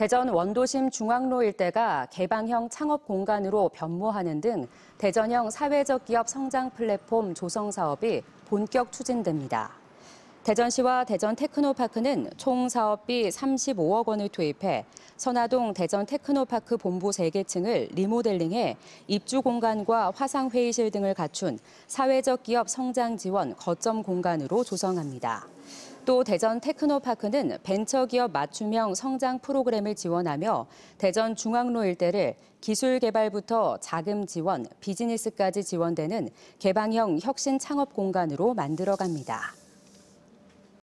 대전 원도심 중앙로 일대가 개방형 창업 공간으로 변모하는 등 대전형 사회적 기업 성장 플랫폼 조성 사업이 본격 추진됩니다. 대전시와 대전 테크노파크는 총 사업비 35억 원을 투입해 선화동 대전 테크노파크 본부 3개층을 리모델링해 입주 공간과 화상 회의실 등을 갖춘 사회적 기업 성장 지원 거점 공간으로 조성합니다. 또 대전 테크노파크는 벤처기업 맞춤형 성장 프로그램을 지원하며 대전 중앙로 일대를 기술 개발부터 자금 지원, 비즈니스까지 지원되는 개방형 혁신 창업 공간으로 만들어갑니다.